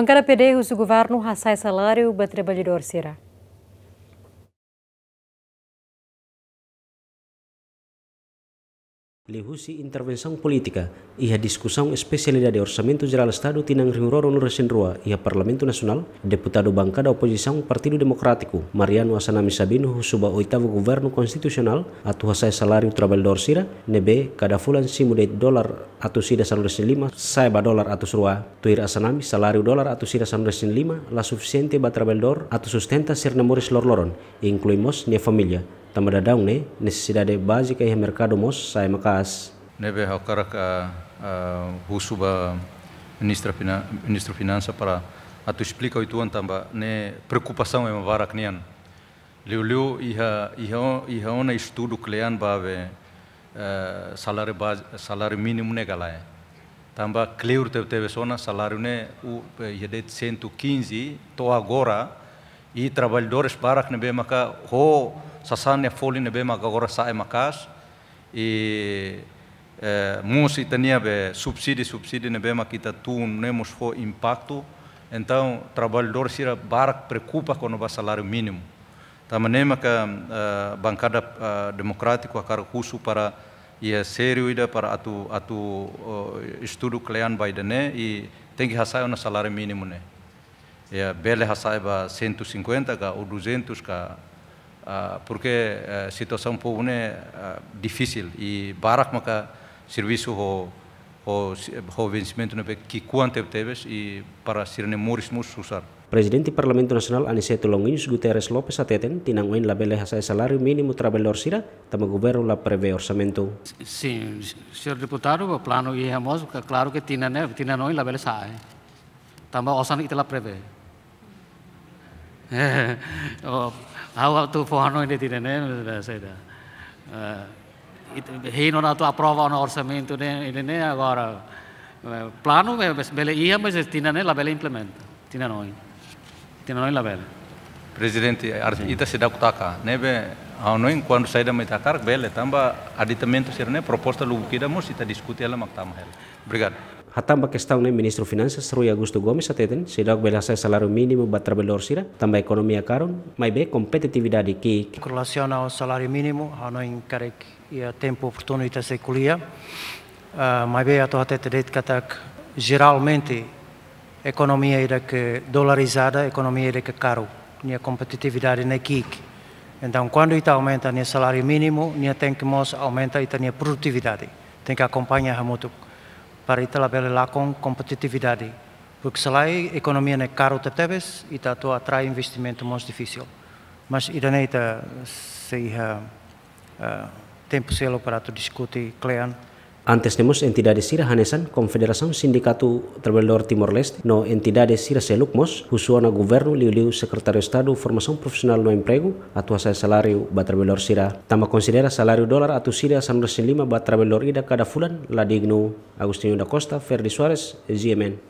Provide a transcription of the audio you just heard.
Bankara PD o governo, raçai salário, ba trabalhador será. Lehusi intervenção politika, ia diskusang discussão especialidade de orçamento geral do Estado tinang reunir nasional Parlamento deputado bangka da oposição Partido demokratiku Mariano Asanami Sabino, suba oitavo governo constitucional, atuasai salario trabalhador sira, nebe kada fulan simu de dólar atau sida sanuresen lima, saiba dolar atau surua, tuir Asanami salário dólar atau sida sanuresen lima, la suficiente ba trabalhador atau sustenta ser namores lor loron, incluimos ne familia. tamada daung ne nesida de baji kai merkado mos sai makas nebe hokara ka husuba ministra fina ministro finansa para atu explica o tuan tamba ne preocupação em mavara knian liu liu iha iha iha ona estudo klean bave salário base salário mínimo ne galae tamba clear te te vesona salário ne u yede de 115 to agora e trabalhadores para barak ne bemaka ho sasane folin be bema gagora sa e makas e mos itania be subsídio subsídio ne bema ma kita tum nemos fo impacto então trabalhador sira barak preocupa com o salário mínimo também ma ka bancada democrático a cara para e é sério ida para atu atu estudo clean by dene e tem que hasai o salário mínimo né e bele hasai ba 150 ka ou 200 ka porque a situação para um é difícil e barak maka serviço ho ho ho vencimento na que quanto teves e para ser ne moris susar Presidente do Parlamento Nacional Aniceto Longuins Guterres López ateten tinanguin la bela sa salário mínimo trabalhador sira tama governo la prevê orçamento. Sim, senhor deputado, o plano ia ramos, claro que tina né, eh, tina não la bela sa. Eh. Tama osan itela Oh, Hou toe volgende dit hier, né? Sei da. Reino na tua prova no orçamento, né? né? Agora, plano, bele ia, mas tina né? La bele implementa. Tinha noi. Tinha noi la bele. Presidente, ita sedakutaka, né? ao não enquanto sai da metacar bela tamba aditamento ser né proposta lubukida mos ita discutir ela maktama Obrigado. Hatamba questão né ministro finanças Rui Augusto Gomes se sidak o salário mínimo para trabalhador sira também economia caro, mas bem competitividade que em relação ao salário mínimo não in karek ia tempo oportuno ita se kulia uh, a bem tem que, det katak geralmente economia ira que dolarizada economia ira que caro a competitividade na kik então quando ita aumenta o salário mínimo nia tem que mos aumenta a produtividade tem que acompanhar a moto para trabalhar com competitividade. Porque se lá a economia não é caro e e tá a atrai investimento mais difícil. Mas irá se uh, eh, eh, tempo selo para tu discutir, cliente. Antes entidades ira hanesan Confederação Sindicato Trabalhador Timor-Leste no entidades ira selucmos na governo liu Secretario Estado formação profesional no emprego atuasa salário ba trabalhador sira tama considera salario dólar atu sira 105 ba trabalhador ida cada fulan la digno da Costa Ferdi Suarez GMN